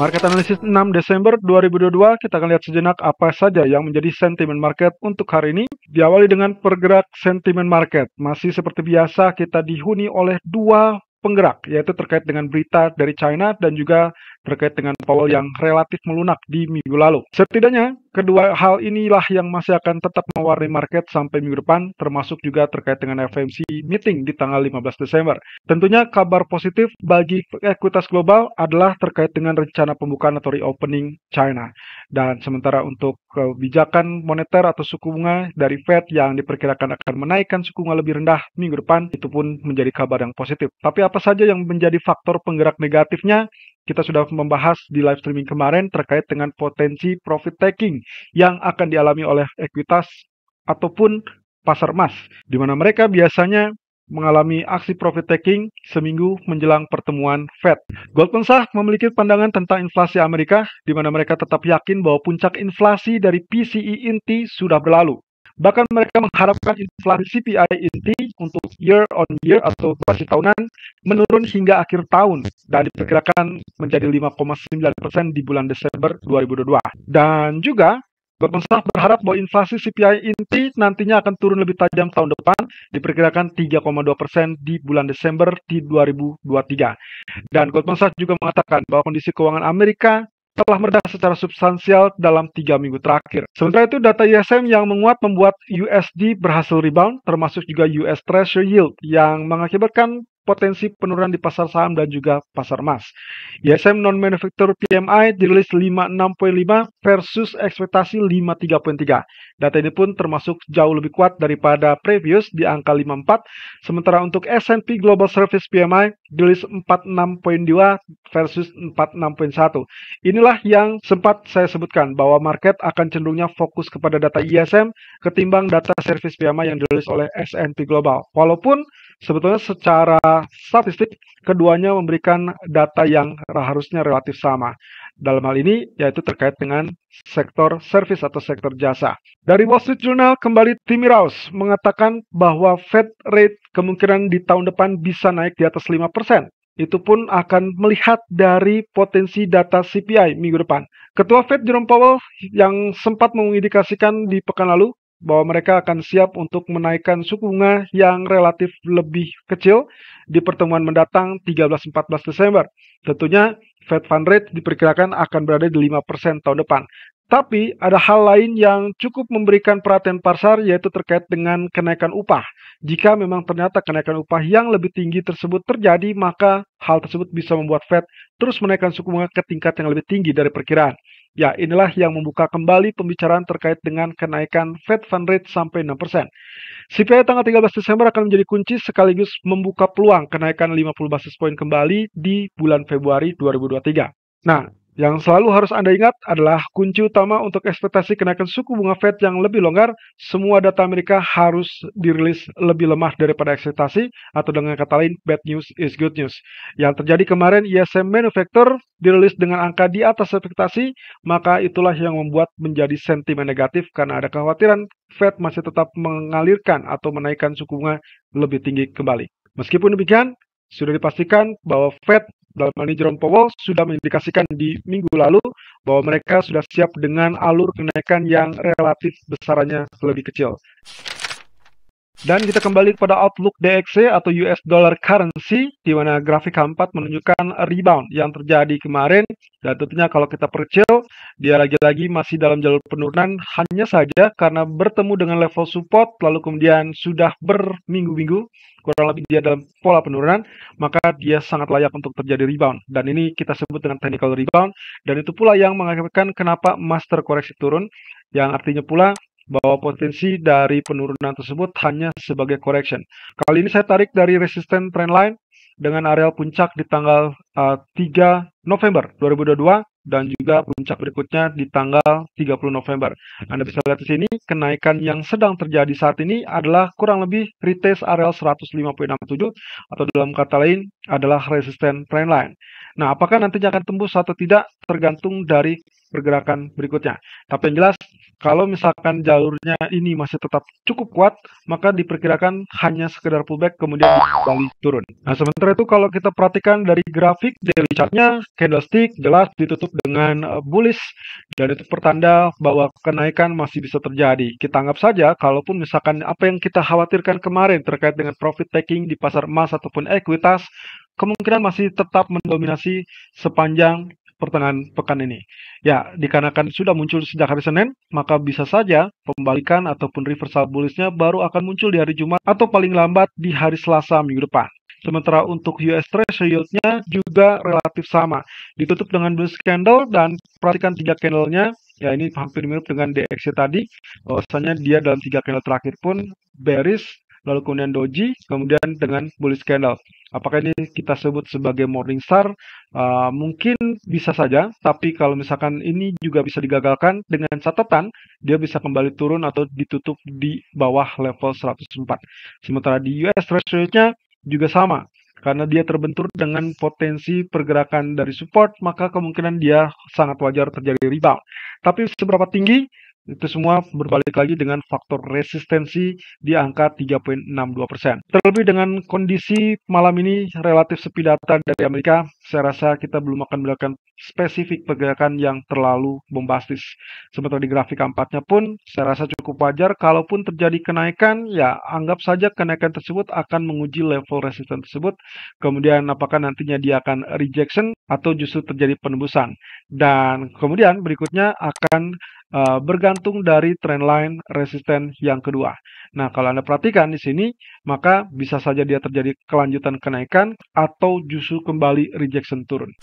Market Analysis 6 Desember 2022, kita akan lihat sejenak apa saja yang menjadi sentimen market untuk hari ini. Diawali dengan pergerak sentimen market. Masih seperti biasa, kita dihuni oleh dua penggerak, yaitu terkait dengan berita dari China dan juga terkait dengan Powell yang relatif melunak di minggu lalu. Setidaknya, kedua hal inilah yang masih akan tetap mewarnai market sampai minggu depan, termasuk juga terkait dengan FMC meeting di tanggal 15 Desember. Tentunya kabar positif bagi ekuitas global adalah terkait dengan rencana pembukaan atau reopening China. Dan sementara untuk kebijakan moneter atau suku bunga dari Fed yang diperkirakan akan menaikkan suku bunga lebih rendah minggu depan, itu pun menjadi kabar yang positif. Tapi apa saja yang menjadi faktor penggerak negatifnya? kita sudah membahas di live streaming kemarin terkait dengan potensi profit taking yang akan dialami oleh ekuitas ataupun pasar emas, di mana mereka biasanya mengalami aksi profit taking seminggu menjelang pertemuan Fed. Goldman Sachs memiliki pandangan tentang inflasi Amerika, di mana mereka tetap yakin bahwa puncak inflasi dari PCE inti sudah berlalu. Bahkan mereka mengharapkan inflasi CPI inti untuk year on year atau inflasi tahunan menurun hingga akhir tahun dan diperkirakan menjadi 5,9 persen di bulan Desember 2022. Dan juga Goldman Sachs berharap bahwa inflasi CPI inti nantinya akan turun lebih tajam tahun depan, diperkirakan 3,2 persen di bulan Desember di 2023. Dan Goldman Sachs juga mengatakan bahwa kondisi keuangan Amerika telah meredah secara substansial dalam tiga minggu terakhir. Sementara itu, data ISM e yang menguat membuat USD berhasil rebound, termasuk juga US Treasury Yield, yang mengakibatkan potensi penurunan di pasar saham dan juga pasar emas. ISM Non-Manufacturer PMI dirilis 56.5 versus ekspektasi 53.3. Data ini pun termasuk jauh lebih kuat daripada previous di angka 54, sementara untuk S&P Global Service PMI dirilis 46.2 versus 46.1. Inilah yang sempat saya sebutkan bahwa market akan cenderungnya fokus kepada data ISM ketimbang data service PMI yang dirilis oleh S&P Global. Walaupun sebetulnya secara statistik keduanya memberikan data yang harusnya relatif sama. Dalam hal ini yaitu terkait dengan sektor service atau sektor jasa. Dari Wall Street Journal kembali Timmy Rouse mengatakan bahwa Fed rate kemungkinan di tahun depan bisa naik di atas 5%. Itu pun akan melihat dari potensi data CPI minggu depan. Ketua Fed Jerome Powell yang sempat mengindikasikan di pekan lalu bahwa mereka akan siap untuk menaikkan suku bunga yang relatif lebih kecil di pertemuan mendatang 13-14 Desember. Tentunya Fed Fund Rate diperkirakan akan berada di 5% tahun depan. Tapi ada hal lain yang cukup memberikan perhatian pasar yaitu terkait dengan kenaikan upah. Jika memang ternyata kenaikan upah yang lebih tinggi tersebut terjadi, maka hal tersebut bisa membuat Fed terus menaikkan suku bunga ke tingkat yang lebih tinggi dari perkiraan. Ya, inilah yang membuka kembali pembicaraan terkait dengan kenaikan Fed Fund Rate sampai 6%. CPI tanggal 13 Desember akan menjadi kunci sekaligus membuka peluang kenaikan 50 basis poin kembali di bulan Februari 2023. Nah, yang selalu harus Anda ingat adalah kunci utama untuk ekspektasi kenaikan suku bunga Fed yang lebih longgar, semua data Amerika harus dirilis lebih lemah daripada ekspektasi, atau dengan kata lain, bad news is good news. Yang terjadi kemarin, ISM e Manufacture dirilis dengan angka di atas ekspektasi, maka itulah yang membuat menjadi sentimen negatif karena ada kekhawatiran Fed masih tetap mengalirkan atau menaikkan suku bunga lebih tinggi kembali. Meskipun demikian, sudah dipastikan bahwa Fed dalam hal ini Jerome Powell sudah mengindikasikan di minggu lalu bahwa mereka sudah siap dengan alur kenaikan yang relatif besarannya lebih kecil. Dan kita kembali kepada outlook DXY atau US dollar currency di mana grafik keempat menunjukkan rebound yang terjadi kemarin dan tentunya kalau kita percil dia lagi-lagi masih dalam jalur penurunan hanya saja karena bertemu dengan level support lalu kemudian sudah berminggu-minggu kurang lebih dia dalam pola penurunan, maka dia sangat layak untuk terjadi rebound. Dan ini kita sebut dengan technical rebound. Dan itu pula yang mengakibatkan kenapa master koreksi turun, yang artinya pula bahwa potensi dari penurunan tersebut hanya sebagai correction. Kali ini saya tarik dari resistance trendline dengan areal puncak di tanggal uh, eh, 3 November 2022 dan juga puncak berikutnya di tanggal 30 November. Anda bisa lihat di sini, kenaikan yang sedang terjadi saat ini adalah kurang lebih retest areal 156.7 atau dalam kata lain adalah resisten trendline. Nah, apakah nantinya akan tembus atau tidak tergantung dari pergerakan berikutnya. Tapi yang jelas kalau misalkan jalurnya ini masih tetap cukup kuat, maka diperkirakan hanya sekedar pullback kemudian kembali turun. Nah, sementara itu kalau kita perhatikan dari grafik daily chartnya, candlestick jelas ditutup dengan eh, bullish dan itu pertanda bahwa kenaikan masih bisa terjadi. Kita anggap saja kalaupun misalkan apa yang kita khawatirkan kemarin terkait dengan profit taking di pasar emas ataupun ekuitas kemungkinan masih tetap mendominasi sepanjang pertengahan pekan ini. Ya, dikarenakan sudah muncul sejak hari Senin, maka bisa saja pembalikan ataupun reversal bullishnya baru akan muncul di hari Jumat atau paling lambat di hari Selasa minggu depan. Sementara untuk US Treasury yield-nya juga relatif sama. Ditutup dengan bullish candle dan perhatikan tiga candle-nya, ya ini hampir mirip dengan DXY tadi, bahwasanya dia dalam tiga candle terakhir pun bearish, lalu kemudian doji, kemudian dengan bullish candle. Apakah ini kita sebut sebagai star Uh, mungkin bisa saja, tapi kalau misalkan ini juga bisa digagalkan dengan catatan, dia bisa kembali turun atau ditutup di bawah level 104. Sementara di US Treasury-nya juga sama, karena dia terbentur dengan potensi pergerakan dari support, maka kemungkinan dia sangat wajar terjadi rebound. Tapi seberapa tinggi itu semua berbalik lagi dengan faktor resistensi di angka 3,62 persen. Terlebih dengan kondisi malam ini relatif sepi data dari Amerika, saya rasa kita belum akan melakukan spesifik pergerakan yang terlalu bombastis. Sementara di grafik empatnya pun saya rasa cukup wajar. Kalaupun terjadi kenaikan, ya anggap saja kenaikan tersebut akan menguji level resisten tersebut. Kemudian apakah nantinya dia akan rejection atau justru terjadi penembusan. Dan kemudian berikutnya akan Uh, bergantung dari trendline resisten yang kedua. Nah, kalau Anda perhatikan di sini, maka bisa saja dia terjadi kelanjutan kenaikan atau justru kembali rejection Jackson turun.